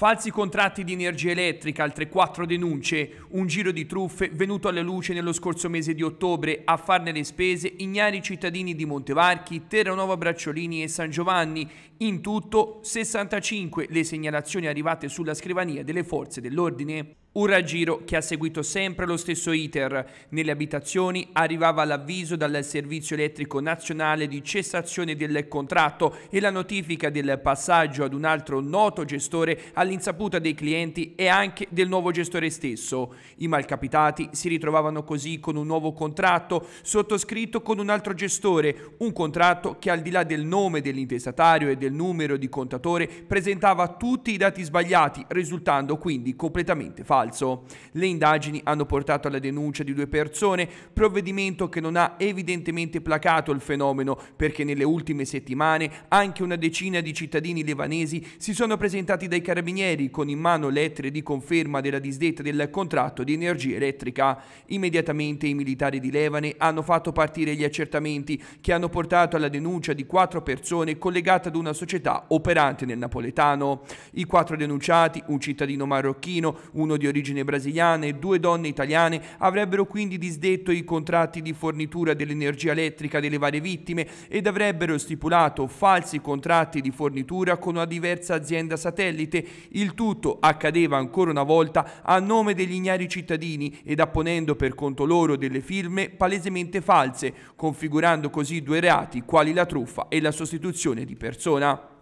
Falsi contratti di energia elettrica, altre quattro denunce, un giro di truffe venuto alla luce nello scorso mese di ottobre, a farne le spese ignari cittadini di Montevarchi, Terranova Bracciolini e San Giovanni, in tutto 65 le segnalazioni arrivate sulla scrivania delle forze dell'ordine. Un raggiro che ha seguito sempre lo stesso iter. Nelle abitazioni arrivava l'avviso dal Servizio Elettrico Nazionale di cessazione del contratto e la notifica del passaggio ad un altro noto gestore all'insaputa dei clienti e anche del nuovo gestore stesso. I malcapitati si ritrovavano così con un nuovo contratto sottoscritto con un altro gestore, un contratto che al di là del nome dell'intestatario e del numero di contatore presentava tutti i dati sbagliati, risultando quindi completamente falso falso. Le indagini hanno portato alla denuncia di due persone, provvedimento che non ha evidentemente placato il fenomeno perché nelle ultime settimane anche una decina di cittadini levanesi si sono presentati dai carabinieri con in mano lettere di conferma della disdetta del contratto di energia elettrica. Immediatamente i militari di Levane hanno fatto partire gli accertamenti che hanno portato alla denuncia di quattro persone collegate ad una società operante nel napoletano. I quattro denunciati, un cittadino marocchino, uno di origine brasiliana e due donne italiane avrebbero quindi disdetto i contratti di fornitura dell'energia elettrica delle varie vittime ed avrebbero stipulato falsi contratti di fornitura con una diversa azienda satellite. Il tutto accadeva ancora una volta a nome degli ignari cittadini ed apponendo per conto loro delle firme palesemente false, configurando così due reati quali la truffa e la sostituzione di persona.